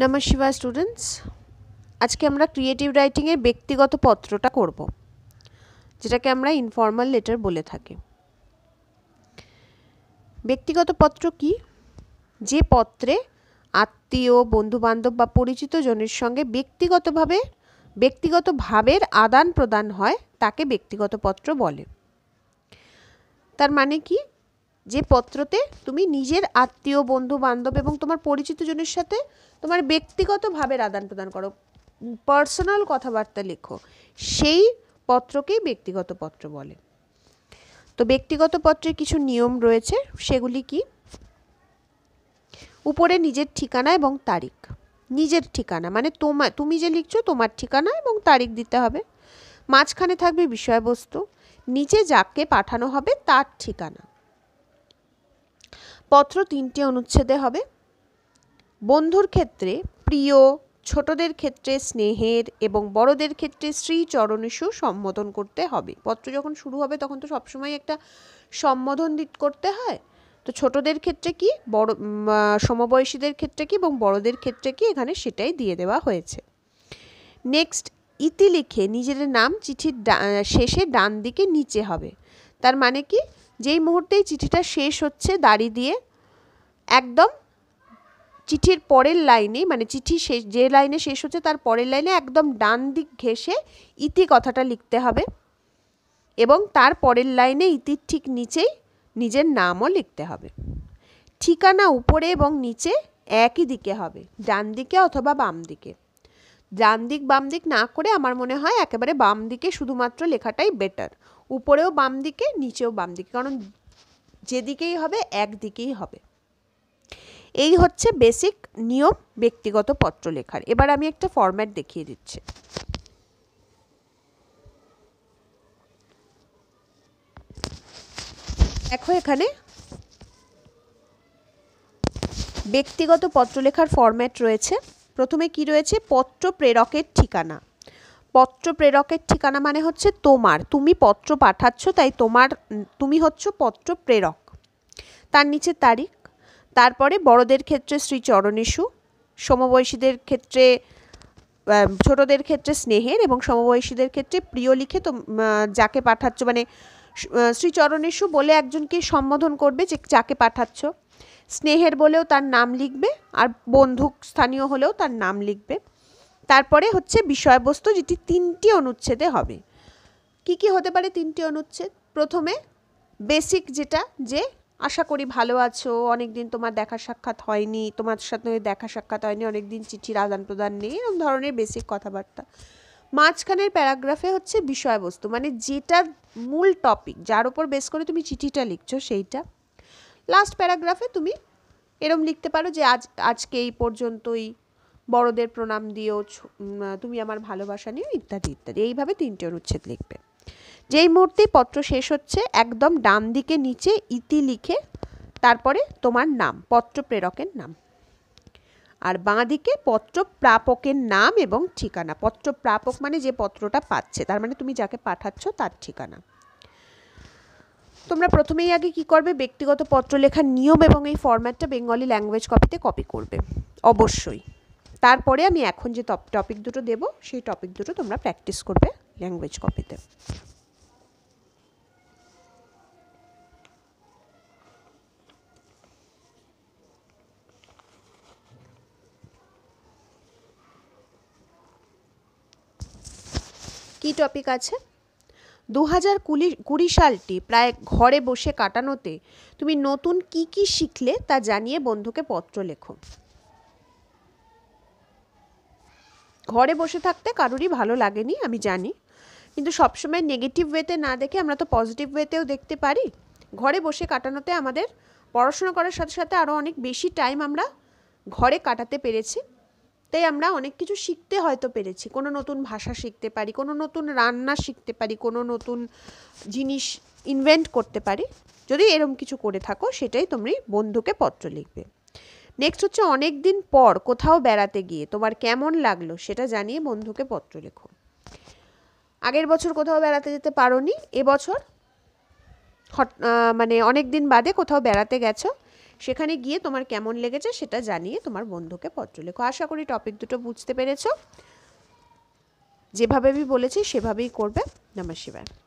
নমস্কার স্টুডেন্টস আজকে আমরা ক্রিয়েটিভ রাইটিংয়ের ব্যক্তিগত পত্রটা করব যেটাকে আমরা ইনফর্মাল লেটার বলে থাকি ব্যক্তিগত পত্র কি যে পত্রে আত্মীয় বন্ধুবান্ধব বা পরিচিত জনের সঙ্গে ব্যক্তিগতভাবে ব্যক্তিগত ভাবের আদান প্রদান হয় তাকে ব্যক্তিগত পত্র বলে তার মানে কি যে পত্রতে তুমি নিজের আত্মীয় বন্ধু বান্ধব এবং তোমার পরিচিত জনের সাথে তোমার ব্যক্তিগতভাবে আদান প্রদান করো পার্সোনাল কথাবার্তা লেখো সেই পত্রকেই ব্যক্তিগত পত্র বলে তো ব্যক্তিগত পত্রের কিছু নিয়ম রয়েছে সেগুলি কি উপরে নিজের ঠিকানা এবং তারিখ নিজের ঠিকানা মানে তোমার তুমি যে লিখছো তোমার ঠিকানা এবং তারিখ দিতে হবে মাঝখানে থাকবে বিষয়বস্তু নিচে যাকে পাঠানো হবে তার ঠিকানা পত্র তিনটি অনুচ্ছেদে হবে বন্ধুর ক্ষেত্রে প্রিয় ছোটদের ক্ষেত্রে স্নেহের এবং বড়দের ক্ষেত্রে শ্রী চরণেশু সম্বোধন করতে হবে পত্র যখন শুরু হবে তখন তো সবসময় একটা সম্বোধন করতে হয় তো ছোটদের ক্ষেত্রে কি বড় সমবয়সীদের ক্ষেত্রে কি এবং বড়দের ক্ষেত্রে কি এখানে সেটাই দিয়ে দেওয়া হয়েছে নেক্সট ইতি লিখে নিজের নাম চিঠির শেষে ডান দিকে নিচে হবে তার মানে কি যেই মুহূর্তেই চিঠিটা শেষ হচ্ছে দাড়ি দিয়ে একদম চিঠির পরের লাইনে মানে চিঠি শেষ যে লাইনে শেষ হচ্ছে তার পরের লাইনে একদম ডান দিক ঘেসে ইতি কথাটা লিখতে হবে এবং তার পরের লাইনে ইতির ঠিক নিচেই নিজের নামও লিখতে হবে ঠিকানা উপরে এবং নিচে একই দিকে হবে ডান দিকে অথবা বাম দিকে ডান দিক বাম দিক না করে আমার মনে হয় একেবারে বাম দিকে শুধুমাত্র লেখাটাই বেটার উপরেও বাম দিকে নিচেও বাম দিকে কারণ যেদিকেই হবে একদিকেই হবে এই হচ্ছে বেসিক নিয়ম ব্যক্তিগত পত্র লেখার এবার আমি একটা ফরম্যাট দেখিয়ে দিচ্ছি দেখো এখানে ব্যক্তিগত পত্র লেখার ফরম্যাট রয়েছে প্রথমে কি রয়েছে পত্র প্রেরকের ঠিকানা পত্র প্রেরকের ঠিকানা মানে হচ্ছে তোমার তুমি পত্র পাঠাচ্ছ তাই তোমার তুমি হচ্ছ পত্র প্রেরক তার নিচে তারিখ তারপরে বড়দের ক্ষেত্রে শ্রী চরণেশু সমবয়সীদের ক্ষেত্রে ছোটদের ক্ষেত্রে স্নেহের এবং সমবয়সীদের ক্ষেত্রে প্রিয় লিখে তো যাকে পাঠাচ্ছ মানে শ্রী চরণেশু বলে একজনকে সম্বোধন করবে যে যাকে পাঠাচ্ছ স্নেহের বলেও তার নাম লিখবে আর বন্ধু স্থানীয় হলেও তার নাম লিখবে তারপরে হচ্ছে বিষয়বস্তু যেটি তিনটি অনুচ্ছেদে হবে কি কি হতে পারে তিনটি অনুচ্ছেদ প্রথমে বেসিক যেটা যে আশা করি ভালো আছো অনেক দিন তোমার দেখা সাক্ষাৎ হয়নি তোমার সাথে দেখা সাক্ষাৎ হয়নি অনেক দিন চিঠির আদান প্রদান নেই এরকম ধরনের বেসিক কথাবার্তা মাঝখানের প্যারাগ্রাফে হচ্ছে বিষয়বস্তু মানে যেটা মূল টপিক যার উপর বেস করে তুমি চিঠিটা লিখছো সেইটা লাস্ট প্যারাগ্রাফে তুমি এরম লিখতে পারো যে আজ আজকে এই পর্যন্তই বড়দের প্রণাম দিও তুমি আমার ভালোবাসা নিও ইত্যাদি ইত্যাদি এইভাবে তিনটে অনুচ্ছেদ লিখবে যেই মুহূর্তে পত্র শেষ হচ্ছে একদম ডান দিকে নিচে ইতি লিখে তারপরে তোমার নাম পত্র প্রেরকের নাম আর বাঁ দিকে পত্র প্রাপকের নাম এবং ঠিকানা পত্র প্রাপক মানে যে পত্রটা পাচ্ছে তার মানে তুমি যাকে পাঠাচ্ছ তার ঠিকানা তোমরা প্রথমেই আগে কি করবে ব্যক্তিগত পত্র লেখার নিয়ম এবং এই ফরম্যাটটা বেঙ্গলি ল্যাঙ্গুয়েজ কপিতে কপি করবে অবশ্যই তারপরে আমি এখন যে টপিক দুটো দেব সেই টপিক দুটো তোমরা প্র্যাকটিস করবে ল্যাঙ্গুয়েজ কপিতে কি টপিক আছে দু হাজার কুড়ি কুড়ি সালটি প্রায় ঘরে বসে কাটানোতে তুমি নতুন কি কি শিখলে তা জানিয়ে বন্ধুকে পত্র লেখো ঘরে বসে থাকতে কারোরই ভালো লাগেনি আমি জানি কিন্তু সবসময় নেগেটিভ ওয়েতে না দেখে আমরা তো পজিটিভ ওয়েতেও দেখতে পারি ঘরে বসে কাটানোতে আমাদের পড়াশোনা করার সাথে সাথে আরও অনেক বেশি টাইম আমরা ঘরে কাটাতে পেরেছি তাই আমরা অনেক কিছু শিখতে হয়তো পেরেছি কোনো নতুন ভাষা শিখতে পারি কোনো নতুন রান্না শিখতে পারি কোনো নতুন জিনিস ইনভেন্ট করতে পারি যদি এরম কিছু করে থাকো সেটাই তুমি বন্ধুকে পত্র লিখবে নেক্সট হচ্ছে অনেক দিন পর কোথাও বেড়াতে গিয়ে তোমার কেমন লাগলো সেটা জানিয়ে বন্ধুকে পত্র লেখো আগের বছর কোথাও বেড়াতে যেতে পারো নি এবছর হট মানে অনেক দিন বাদে কোথাও বেড়াতে গেছো সেখানে গিয়ে তোমার কেমন লেগেছে সেটা জানিয়ে তোমার বন্ধুকে পত্র লেখো আশা করি টপিক দুটো বুঝতে পেরেছ যেভাবে আমি বলেছি সেভাবেই করবে নমস্কার